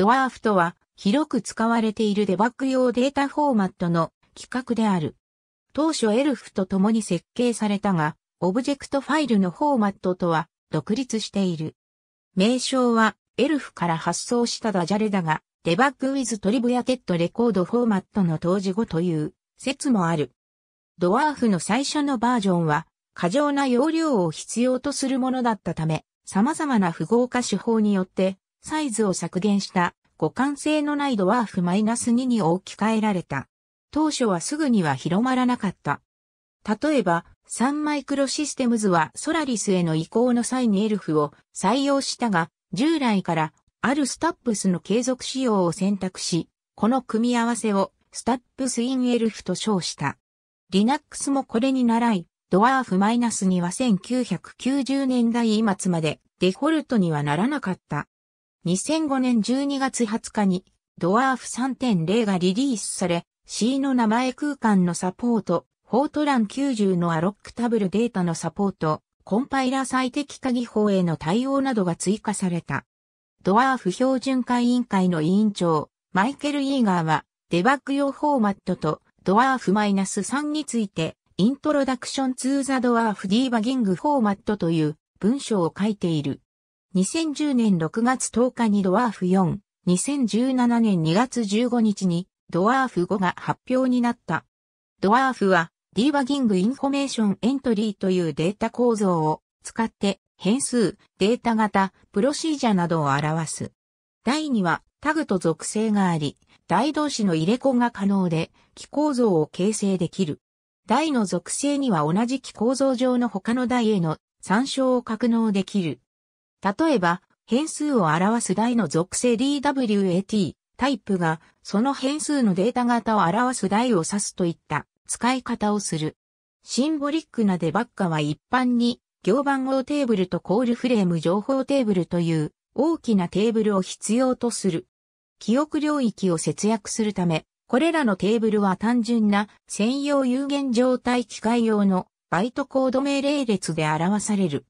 ドワーフとは広く使われているデバッグ用データフォーマットの規格である。当初エルフと共に設計されたが、オブジェクトファイルのフォーマットとは独立している。名称はエルフから発送したダジャレだが、デバッグウィズトリブやテッドレコードフォーマットの当時語という説もある。ドワーフの最初のバージョンは過剰な容量を必要とするものだったため、様々な符号化手法によってサイズを削減した互換性のないドワーフ -2 に置き換えられた。当初はすぐには広まらなかった。例えば、サンマイクロシステムズはソラリスへの移行の際にエルフを採用したが、従来からあるスタップスの継続仕様を選択し、この組み合わせをスタップスインエルフと称した。リナックスもこれに習い、ドワーフ -2 は1990年代末までデフォルトにはならなかった。2005年12月20日に、ドワーフ3.0がリリースされ、C の名前空間のサポート、フォートラン90のアロックタブルデータのサポート、コンパイラ最適化技法への対応などが追加された。ドワーフ標準化委員会の委員長、マイケル・イーガーは、デバッグ用フォーマットと、ドワーフ -3 について、イントロダクションツーザドワーフディーバギングフォーマットという文章を書いている。2010年6月10日にドワーフ4、2017年2月15日にドワーフ5が発表になった。ドワーフはディーバギングインフォメーションエントリーというデータ構造を使って変数、データ型、プロシージャなどを表す。第2はタグと属性があり、大同士の入れ子が可能で、気構造を形成できる。大の属性には同じ気構造上の他の台への参照を格納できる。例えば、変数を表す台の属性 DWAT タイプが、その変数のデータ型を表す台を指すといった使い方をする。シンボリックなデバッカは一般に、行番号テーブルとコールフレーム情報テーブルという大きなテーブルを必要とする。記憶領域を節約するため、これらのテーブルは単純な専用有限状態機械用のバイトコード命令列で表される。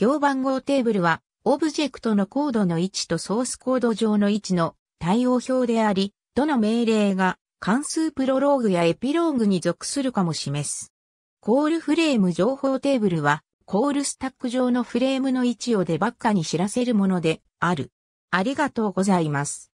行番号テーブルは、オブジェクトのコードの位置とソースコード上の位置の対応表であり、どの命令が関数プロローグやエピローグに属するかも示す。コールフレーム情報テーブルは、コールスタック上のフレームの位置をデバッカに知らせるものである。ありがとうございます。